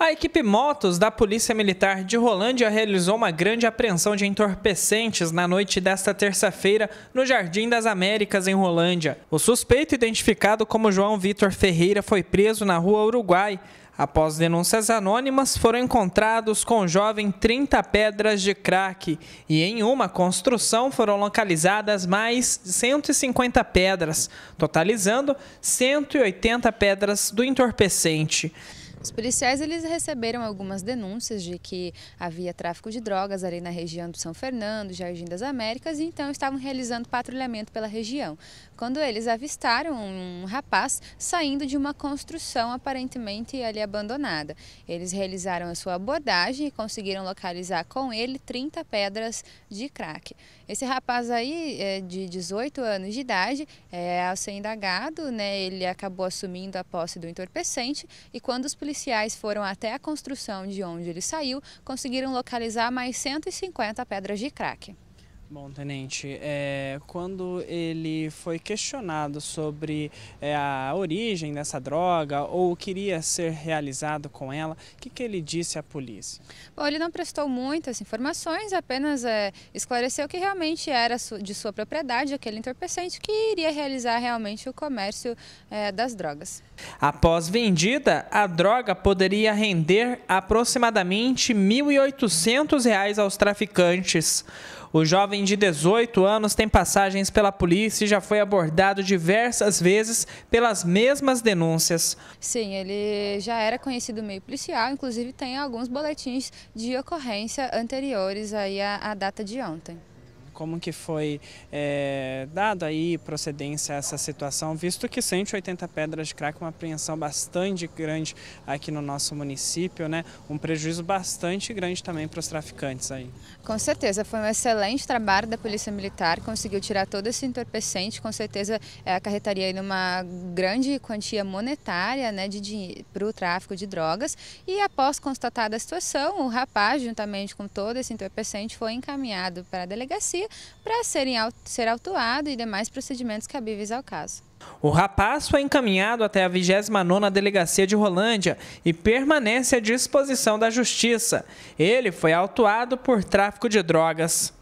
A equipe Motos da Polícia Militar de Rolândia realizou uma grande apreensão de entorpecentes na noite desta terça-feira no Jardim das Américas, em Rolândia. O suspeito, identificado como João Vitor Ferreira, foi preso na rua Uruguai. Após denúncias anônimas, foram encontrados com o jovem 30 pedras de crack e em uma construção foram localizadas mais 150 pedras, totalizando 180 pedras do entorpecente. Os policiais eles receberam algumas denúncias de que havia tráfico de drogas ali na região do São Fernando, Jardim das Américas, e então estavam realizando patrulhamento pela região. Quando eles avistaram um rapaz saindo de uma construção aparentemente ali abandonada, eles realizaram a sua abordagem e conseguiram localizar com ele 30 pedras de crack. Esse rapaz aí é de 18 anos de idade, é, ao ser indagado, né, ele acabou assumindo a posse do entorpecente e quando os policiais policiais foram até a construção de onde ele saiu, conseguiram localizar mais 150 pedras de crack. Bom, tenente, é, quando ele foi questionado sobre é, a origem dessa droga ou o que iria ser realizado com ela, o que, que, ele disse à polícia? Bom, ele não prestou muitas informações, apenas é, esclareceu que realmente era de sua propriedade aquele entorpecente que iria realizar realmente o comércio é, das drogas. Após vendida, a droga poderia render aproximadamente R$ 1.800 aos traficantes. O jovem de 18 anos tem passagens pela polícia e já foi abordado diversas vezes pelas mesmas denúncias. Sim, ele já era conhecido meio policial, inclusive tem alguns boletins de ocorrência anteriores aí à, à data de ontem como que foi é, aí procedência a essa situação, visto que 180 pedras de crack uma apreensão bastante grande aqui no nosso município, né? Um prejuízo bastante grande também para os traficantes aí. Com certeza, foi um excelente trabalho da Polícia Militar, conseguiu tirar todo esse entorpecente, com certeza é, acarretaria aí numa grande quantia monetária né, para o tráfico de drogas e após constatada a situação, o rapaz, juntamente com todo esse entorpecente, foi encaminhado para a delegacia para ser autuado e demais procedimentos cabíveis ao caso. O rapaz foi encaminhado até a 29ª Delegacia de Rolândia e permanece à disposição da Justiça. Ele foi autuado por tráfico de drogas.